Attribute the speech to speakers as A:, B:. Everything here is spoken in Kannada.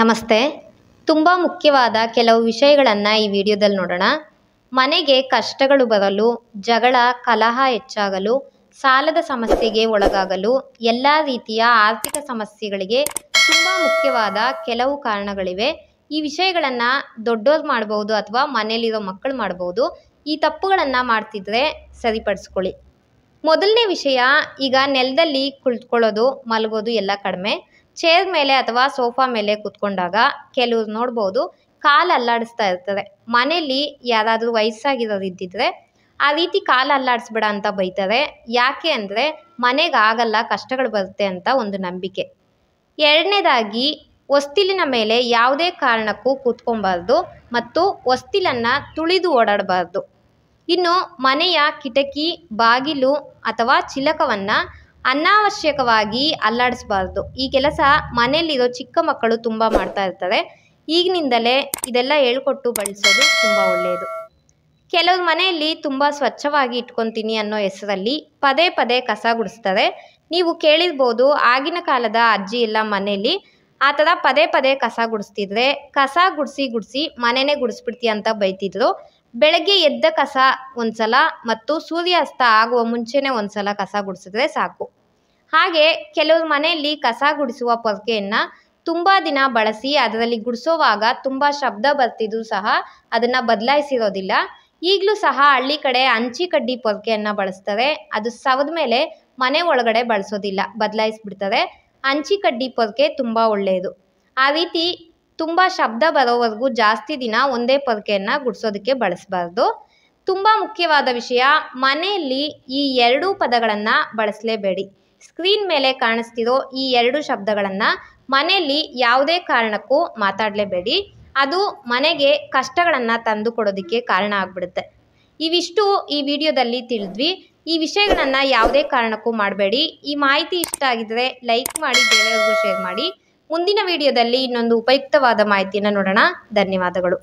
A: ನಮಸ್ತೆ ತುಂಬ ಮುಖ್ಯವಾದ ಕೆಲವು ವಿಷಯಗಳನ್ನು ಈ ವಿಡಿಯೋದಲ್ಲಿ ನೋಡೋಣ ಮನೆಗೆ ಕಷ್ಟಗಳು ಬರಲು ಜಗಳ ಕಲಹ ಹೆಚ್ಚಾಗಲು ಸಾಲದ ಸಮಸ್ಯೆಗೆ ಒಳಗಾಗಲು ಎಲ್ಲ ರೀತಿಯ ಆರ್ಥಿಕ ಸಮಸ್ಯೆಗಳಿಗೆ ತುಂಬ ಮುಖ್ಯವಾದ ಕೆಲವು ಕಾರಣಗಳಿವೆ ಈ ವಿಷಯಗಳನ್ನು ದೊಡ್ಡೋರು ಮಾಡಬಹುದು ಅಥವಾ ಮನೆಯಲ್ಲಿರೋ ಮಕ್ಕಳು ಮಾಡಬಹುದು ಈ ತಪ್ಪುಗಳನ್ನು ಮಾಡ್ತಿದ್ರೆ ಸರಿಪಡಿಸ್ಕೊಳ್ಳಿ ಮೊದಲನೇ ವಿಷಯ ಈಗ ನೆಲದಲ್ಲಿ ಕುಳಿತುಕೊಳ್ಳೋದು ಮಲಗೋದು ಎಲ್ಲ ಕಡಿಮೆ ಚೇರ್ ಮೇಲೆ ಅಥವಾ ಸೋಫಾ ಮೇಲೆ ಕೂತ್ಕೊಂಡಾಗ ಕೆಲವ್ರು ನೋಡ್ಬೋದು ಕಾಲು ಅಲ್ಲಾಡಿಸ್ತಾ ಇರ್ತಾರೆ ಮನೆಯಲ್ಲಿ ಯಾರಾದರೂ ವಯಸ್ಸಾಗಿರೋರು ಇದ್ದಿದ್ರೆ ಆ ರೀತಿ ಕಾಲು ಅಲ್ಲಾಡಿಸ್ಬೇಡ ಅಂತ ಬೈತಾರೆ ಯಾಕೆ ಅಂದರೆ ಮನೆಗೆ ಆಗಲ್ಲ ಕಷ್ಟಗಳು ಬರುತ್ತೆ ಅಂತ ಒಂದು ನಂಬಿಕೆ ಎರಡನೇದಾಗಿ ಹೊಸ್ತಿಲಿನ ಮೇಲೆ ಯಾವುದೇ ಕಾರಣಕ್ಕೂ ಕೂತ್ಕೊಬಾರ್ದು ಮತ್ತು ಹೊಸ್ತಿಲನ್ನು ತುಳಿದು ಓಡಾಡಬಾರ್ದು ಇನ್ನು ಮನೆಯ ಕಿಟಕಿ ಬಾಗಿಲು ಅಥವಾ ಚಿಲಕವನ್ನು ಅನಾವಶ್ಯಕವಾಗಿ ಅಲ್ಲಾಡಿಸ್ಬಾರ್ದು ಈ ಕೆಲಸ ಮನೆಯಲ್ಲಿರೋ ಚಿಕ್ಕ ಮಕ್ಕಳು ತುಂಬ ಮಾಡ್ತಾ ಇರ್ತಾರೆ ಈಗಿನಿಂದಲೇ ಇದೆಲ್ಲ ಹೇಳ್ಕೊಟ್ಟು ಬಳಸೋದು ತುಂಬ ಒಳ್ಳೆಯದು ಕೆಲವ್ರ ಮನೆಯಲ್ಲಿ ತುಂಬ ಸ್ವಚ್ಛವಾಗಿ ಇಟ್ಕೊತೀನಿ ಅನ್ನೋ ಹೆಸರಲ್ಲಿ ಪದೇ ಪದೇ ಕಸ ಗುಡಿಸ್ತಾರೆ ನೀವು ಕೇಳಿರ್ಬೋದು ಆಗಿನ ಕಾಲದ ಅಜ್ಜಿ ಎಲ್ಲ ಮನೆಯಲ್ಲಿ ಆ ಥರ ಪದೇ ಪದೇ ಕಸ ಗುಡಿಸ್ತಿದ್ರೆ ಕಸ ಗುಡಿಸಿ ಗುಡಿಸಿ ಮನೆನೇ ಗುಡಿಸ್ಬಿಡ್ತೀಯ ಅಂತ ಬೈತಿದ್ರು ಬೆಳಗ್ಗೆ ಎದ್ದ ಕಸ ಒಂದ್ಸಲ ಮತ್ತು ಸೂರ್ಯಾಸ್ತ ಆಗುವ ಮುಂಚೆನೇ ಒಂದ್ಸಲ ಕಸ ಗುಡಿಸಿದ್ರೆ ಸಾಕು ಹಾಗೆ ಕೆಲವ್ರ ಮನೆಯಲ್ಲಿ ಕಸ ಗುಡಿಸುವ ಪೊರ್ಕೆಯನ್ನು ತುಂಬ ದಿನ ಬಳಸಿ ಅದರಲ್ಲಿ ಗುಡಿಸೋವಾಗ ತುಂಬ ಶಬ್ದ ಬರ್ತಿದ್ರು ಸಹ ಅದನ್ನು ಬದಲಾಯಿಸಿರೋದಿಲ್ಲ ಈಗಲೂ ಸಹ ಹಳ್ಳಿ ಕಡೆ ಅಂಚಿ ಕಡ್ಡಿ ಪೊರ್ಕೆಯನ್ನು ಬಳಸ್ತಾರೆ ಅದು ಸವದ ಮೇಲೆ ಮನೆ ಒಳಗಡೆ ಬಳಸೋದಿಲ್ಲ ಬದಲಾಯಿಸ್ಬಿಡ್ತಾರೆ ಅಂಚಿ ಕಡ್ಡಿ ಪೊರ್ಕೆ ತುಂಬ ಒಳ್ಳೆಯದು ಆ ರೀತಿ ತುಂಬ ಶಬ್ದ ಬರೋವರೆಗೂ ಜಾಸ್ತಿ ದಿನ ಒಂದೇ ಪೊರಕೆಯನ್ನು ಗುಡಿಸೋದಕ್ಕೆ ಬಳಸಬಾರ್ದು ತುಂಬ ಮುಖ್ಯವಾದ ವಿಷಯ ಮನೆಯಲ್ಲಿ ಈ ಎರಡೂ ಪದಗಳನ್ನು ಬಳಸಲೇಬೇಡಿ ಸ್ಕ್ರೀನ್ ಮೇಲೆ ಕಾಣಿಸ್ತಿರೋ ಈ ಎರಡು ಶಬ್ದಗಳನ್ನು ಮನೆಯಲ್ಲಿ ಯಾವುದೇ ಕಾರಣಕ್ಕೂ ಮಾತಾಡಲೇಬೇಡಿ ಅದು ಮನೆಗೆ ಕಷ್ಟಗಳನ್ನು ತಂದು ಕೊಡೋದಕ್ಕೆ ಕಾರಣ ಆಗ್ಬಿಡುತ್ತೆ ಇವಿಷ್ಟು ಈ ವಿಡಿಯೋದಲ್ಲಿ ತಿಳಿದ್ವಿ ಈ ವಿಷಯಗಳನ್ನು ಯಾವುದೇ ಕಾರಣಕ್ಕೂ ಮಾಡಬೇಡಿ ಈ ಮಾಹಿತಿ ಇಷ್ಟ ಆಗಿದ್ದರೆ ಲೈಕ್ ಮಾಡಿ ಬೇರೆಯವ್ರಿಗೂ ಶೇರ್ ಮಾಡಿ ಮುಂದಿನ ವಿಡಿಯೋದಲ್ಲಿ ಇನ್ನೊಂದು ಉಪಯುಕ್ತವಾದ ಮಾಹಿತಿಯನ್ನು ನೋಡೋಣ ಧನ್ಯವಾದಗಳು